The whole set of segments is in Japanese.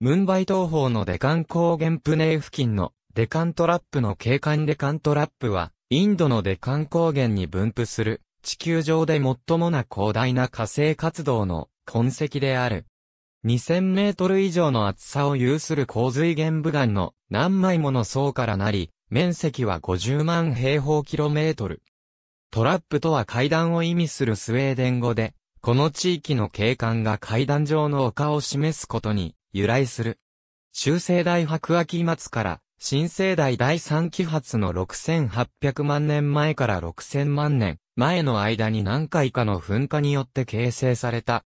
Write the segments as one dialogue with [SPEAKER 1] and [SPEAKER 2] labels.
[SPEAKER 1] ムンバイ東方のデカン高原プネー付近のデカントラップの景観デカントラップは、インドのデカン高原に分布する、地球上で最もな広大な火星活動の痕跡である。2000メートル以上の厚さを有する洪水原部岩の何枚もの層からなり、面積は50万平方キロメートル。トラップとは階段を意味するスウェーデン語で、この地域の景観が階段状の丘を示すことに由来する。中世代白亜紀末から新世代第3期発の6800万年前から6000万年前の間に何回かの噴火によって形成された。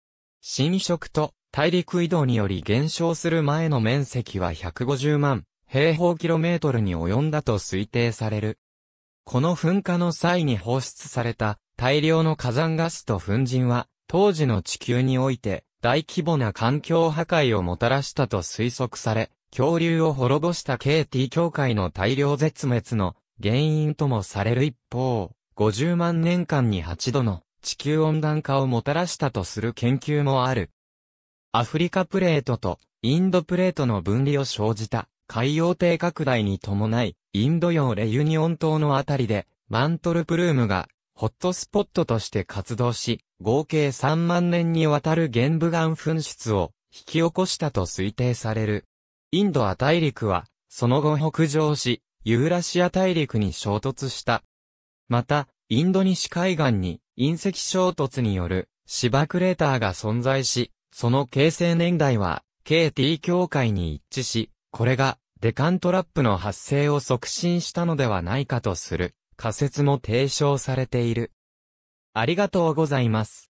[SPEAKER 1] 侵食と大陸移動により減少する前の面積は150万平方キロメートルに及んだと推定される。この噴火の際に放出された大量の火山ガスと粉塵は当時の地球において大規模な環境破壊をもたらしたと推測され、恐竜を滅ぼした KT 教会の大量絶滅の原因ともされる一方、50万年間に8度の地球温暖化をもたらしたとする研究もある。アフリカプレートとインドプレートの分離を生じた海洋低拡大に伴い、インド洋レユニオン島のあたりでマントルプルームがホットスポットとして活動し、合計3万年にわたる玄武岩噴出を引き起こしたと推定される。インドア大陸は、その後北上し、ユーラシア大陸に衝突した。また、インド西海岸に隕石衝突による芝クレーターが存在し、その形成年代は KT 境界に一致し、これがデカントラップの発生を促進したのではないかとする。仮説も提唱されている。ありがとうございます。